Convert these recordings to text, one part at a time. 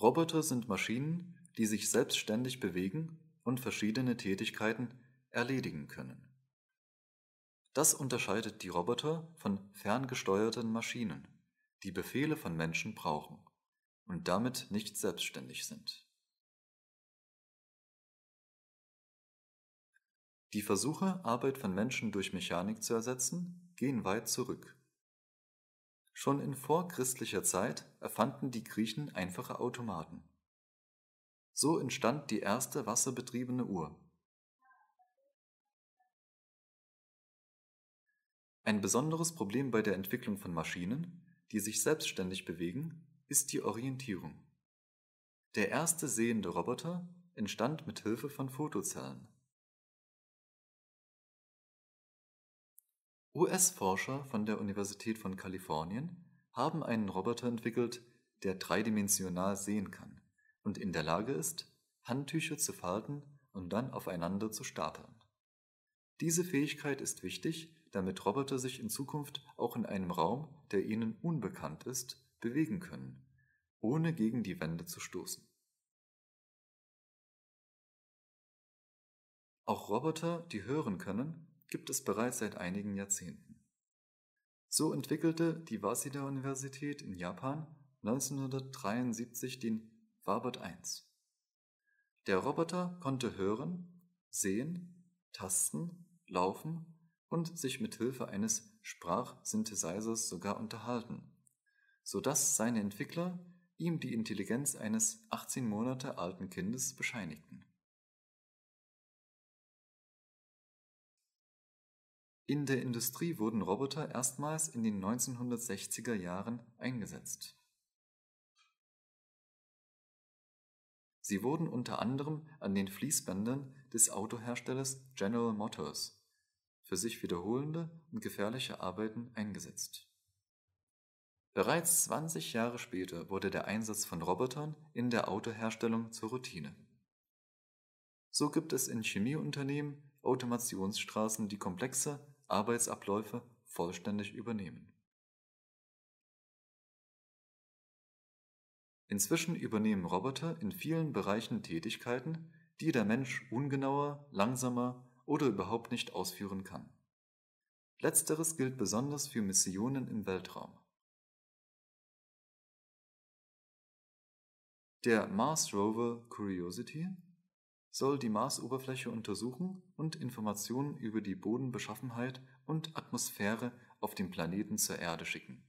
Roboter sind Maschinen, die sich selbstständig bewegen und verschiedene Tätigkeiten erledigen können. Das unterscheidet die Roboter von ferngesteuerten Maschinen, die Befehle von Menschen brauchen und damit nicht selbstständig sind. Die Versuche, Arbeit von Menschen durch Mechanik zu ersetzen, gehen weit zurück. Schon in vorchristlicher Zeit erfanden die Griechen einfache Automaten. So entstand die erste wasserbetriebene Uhr. Ein besonderes Problem bei der Entwicklung von Maschinen, die sich selbstständig bewegen, ist die Orientierung. Der erste sehende Roboter entstand mit Hilfe von Fotozellen. US-Forscher von der Universität von Kalifornien haben einen Roboter entwickelt, der dreidimensional sehen kann und in der Lage ist, Handtücher zu falten und dann aufeinander zu stapeln. Diese Fähigkeit ist wichtig, damit Roboter sich in Zukunft auch in einem Raum, der ihnen unbekannt ist, bewegen können, ohne gegen die Wände zu stoßen. Auch Roboter, die hören können, gibt es bereits seit einigen Jahrzehnten. So entwickelte die Waseda-Universität in Japan 1973 den Warbot 1. Der Roboter konnte hören, sehen, tasten, laufen und sich mit Hilfe eines Sprachsynthesizers sogar unterhalten, sodass seine Entwickler ihm die Intelligenz eines 18 Monate alten Kindes bescheinigten. In der Industrie wurden Roboter erstmals in den 1960er Jahren eingesetzt. Sie wurden unter anderem an den Fließbändern des Autoherstellers General Motors für sich wiederholende und gefährliche Arbeiten eingesetzt. Bereits 20 Jahre später wurde der Einsatz von Robotern in der Autoherstellung zur Routine. So gibt es in Chemieunternehmen Automationsstraßen, die komplexe Arbeitsabläufe vollständig übernehmen. Inzwischen übernehmen Roboter in vielen Bereichen Tätigkeiten, die der Mensch ungenauer, langsamer oder überhaupt nicht ausführen kann. Letzteres gilt besonders für Missionen im Weltraum. Der Mars Rover Curiosity soll die Marsoberfläche untersuchen und Informationen über die Bodenbeschaffenheit und Atmosphäre auf dem Planeten zur Erde schicken.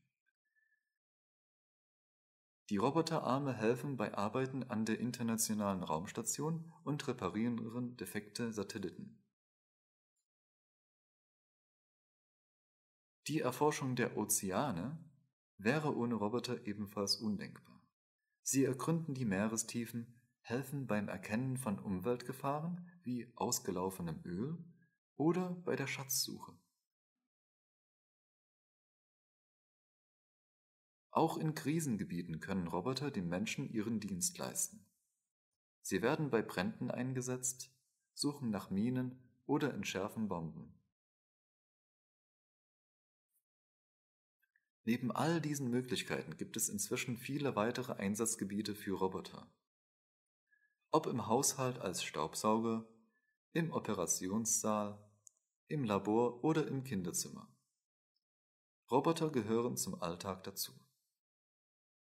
Die Roboterarme helfen bei Arbeiten an der Internationalen Raumstation und reparieren defekte Satelliten. Die Erforschung der Ozeane wäre ohne Roboter ebenfalls undenkbar. Sie ergründen die Meerestiefen helfen beim Erkennen von Umweltgefahren wie ausgelaufenem Öl oder bei der Schatzsuche. Auch in Krisengebieten können Roboter den Menschen ihren Dienst leisten. Sie werden bei Bränden eingesetzt, suchen nach Minen oder entschärfen Bomben. Neben all diesen Möglichkeiten gibt es inzwischen viele weitere Einsatzgebiete für Roboter ob im Haushalt als Staubsauger, im Operationssaal, im Labor oder im Kinderzimmer. Roboter gehören zum Alltag dazu